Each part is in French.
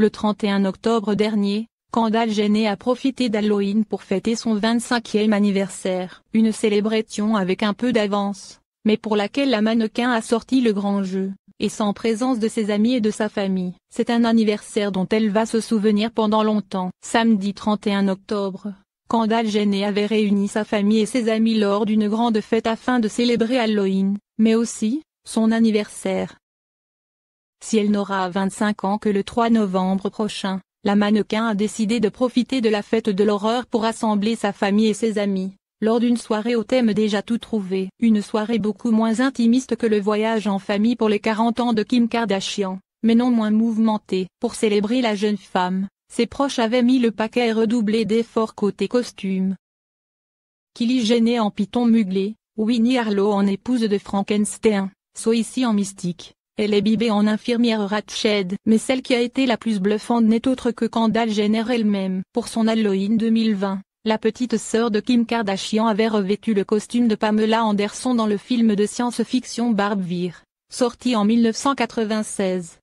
Le 31 octobre dernier, Kendall Jenner a profité d'Halloween pour fêter son 25e anniversaire. Une célébration avec un peu d'avance, mais pour laquelle la mannequin a sorti le grand jeu, et sans présence de ses amis et de sa famille. C'est un anniversaire dont elle va se souvenir pendant longtemps. Samedi 31 octobre, Kendall Jenner avait réuni sa famille et ses amis lors d'une grande fête afin de célébrer Halloween, mais aussi, son anniversaire si elle n'aura 25 ans que le 3 novembre prochain, la mannequin a décidé de profiter de la fête de l'horreur pour assembler sa famille et ses amis, lors d'une soirée au thème déjà tout trouvé. Une soirée beaucoup moins intimiste que le voyage en famille pour les 40 ans de Kim Kardashian, mais non moins mouvementée. Pour célébrer la jeune femme, ses proches avaient mis le paquet et redoublé d'efforts côté costume. Kylie Jenner en python muglé, Winnie Harlow en épouse de Frankenstein, soit ici en mystique. Elle est bibée en infirmière Ratched. Mais celle qui a été la plus bluffante n'est autre que Kendall Jenner elle-même. Pour son Halloween 2020, la petite sœur de Kim Kardashian avait revêtu le costume de Pamela Anderson dans le film de science-fiction Vire, sorti en 1996.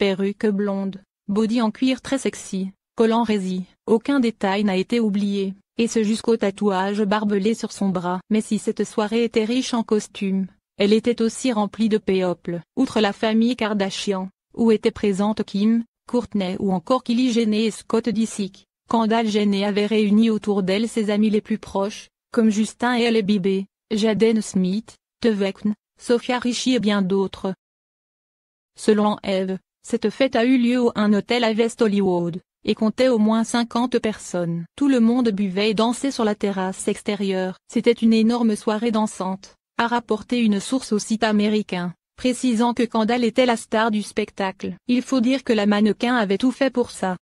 Perruque blonde, body en cuir très sexy, collant rési, aucun détail n'a été oublié, et ce jusqu'au tatouage barbelé sur son bras. Mais si cette soirée était riche en costumes, elle était aussi remplie de péoples. Outre la famille Kardashian, où étaient présentes Kim, Courtney ou encore Kylie Jenner et Scott Disick, Kendall Jenner avait réuni autour d'elle ses amis les plus proches, comme Justin et elle Bibé, Jaden Smith, Tevekn, Sophia Richie et bien d'autres. Selon Eve, cette fête a eu lieu au un hôtel à West Hollywood, et comptait au moins 50 personnes. Tout le monde buvait et dansait sur la terrasse extérieure. C'était une énorme soirée dansante a rapporté une source au site américain, précisant que Kendall était la star du spectacle. Il faut dire que la mannequin avait tout fait pour ça.